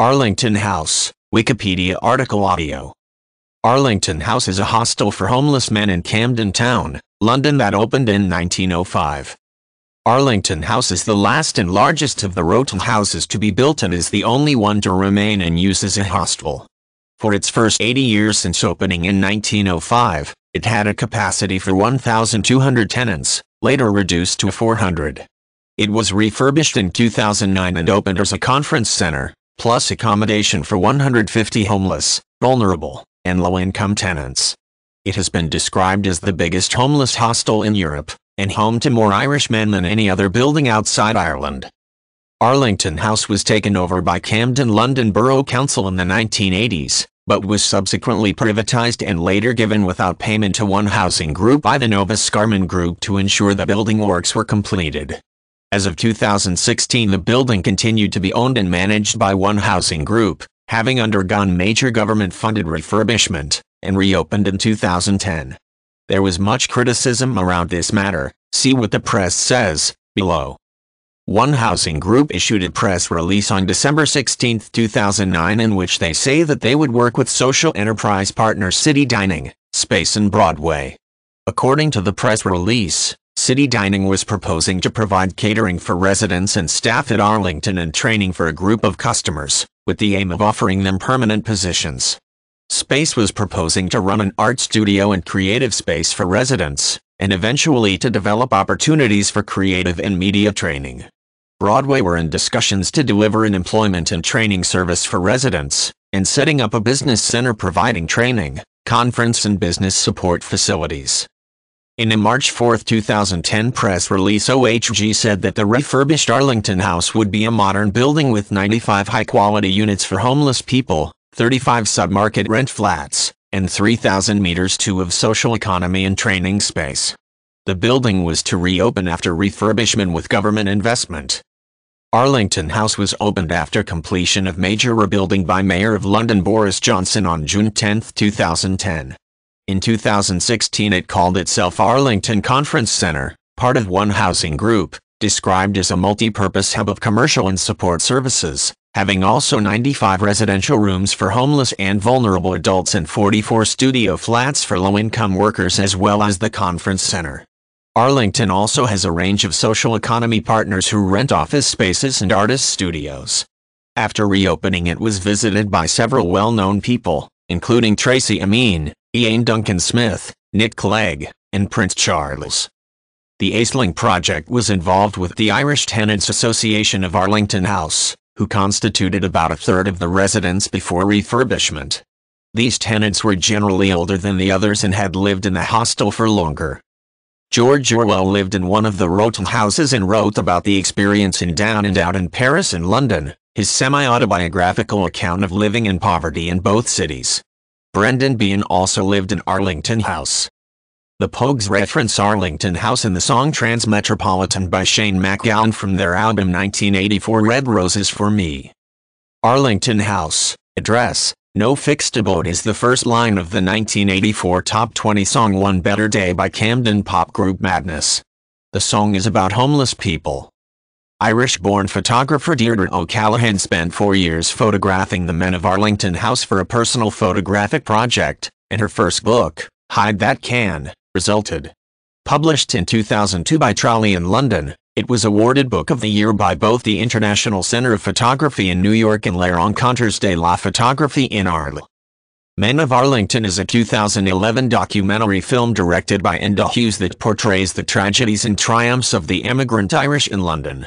Arlington House, Wikipedia article audio. Arlington House is a hostel for homeless men in Camden Town, London that opened in 1905. Arlington House is the last and largest of the Roton houses to be built and is the only one to remain in use as a hostel. For its first 80 years since opening in 1905, it had a capacity for 1,200 tenants, later reduced to 400. It was refurbished in 2009 and opened as a conference center, plus accommodation for 150 homeless, vulnerable, and low-income tenants. It has been described as the biggest homeless hostel in Europe, and home to more Irishmen than any other building outside Ireland. Arlington House was taken over by Camden London Borough Council in the 1980s, but was subsequently privatized and later given without payment to one housing group by the Nova Scarman Group to ensure the building works were completed. As of 2016 the building continued to be owned and managed by One Housing Group, having undergone major government-funded refurbishment, and reopened in 2010. There was much criticism around this matter, see what the press says, below. One Housing Group issued a press release on December 16, 2009 in which they say that they would work with social enterprise partner City Dining, Space and Broadway. According to the press release, City Dining was proposing to provide catering for residents and staff at Arlington and training for a group of customers, with the aim of offering them permanent positions. Space was proposing to run an art studio and creative space for residents, and eventually to develop opportunities for creative and media training. Broadway were in discussions to deliver an employment and training service for residents, and setting up a business center providing training, conference and business support facilities. In a March 4, 2010 press release OHG said that the refurbished Arlington House would be a modern building with 95 high-quality units for homeless people, 35 submarket rent flats, and 3,000 meters 2 of social economy and training space. The building was to reopen after refurbishment with government investment. Arlington House was opened after completion of major rebuilding by Mayor of London Boris Johnson on June 10, 2010. In 2016 it called itself Arlington Conference Center, part of One Housing Group, described as a multi-purpose hub of commercial and support services, having also 95 residential rooms for homeless and vulnerable adults and 44 studio flats for low-income workers as well as the conference center. Arlington also has a range of social economy partners who rent office spaces and artist studios. After reopening it was visited by several well-known people, including Tracy Amin, Ian Duncan Smith, Nick Clegg, and Prince Charles. The Aisling project was involved with the Irish Tenants Association of Arlington House, who constituted about a third of the residents before refurbishment. These tenants were generally older than the others and had lived in the hostel for longer. George Orwell lived in one of the Rotten houses and wrote about the experience in Down and Out in Paris and London, his semi-autobiographical account of living in poverty in both cities. Brendan Bean also lived in Arlington House. The Pogues reference Arlington House in the song Transmetropolitan by Shane McGowan from their album 1984 Red Roses for Me. Arlington House, address, no Fixed Abode is the first line of the 1984 top 20 song One Better Day by Camden pop group Madness. The song is about homeless people, Irish-born photographer Deirdre O'Callaghan spent four years photographing the men of Arlington House for a personal photographic project, and her first book, Hide That Can, resulted. Published in 2002 by Trolley in London, it was awarded Book of the Year by both the International Center of Photography in New York and Les Rencontres de la Photographie in Arles. Men of Arlington is a 2011 documentary film directed by Enda Hughes that portrays the tragedies and triumphs of the emigrant Irish in London.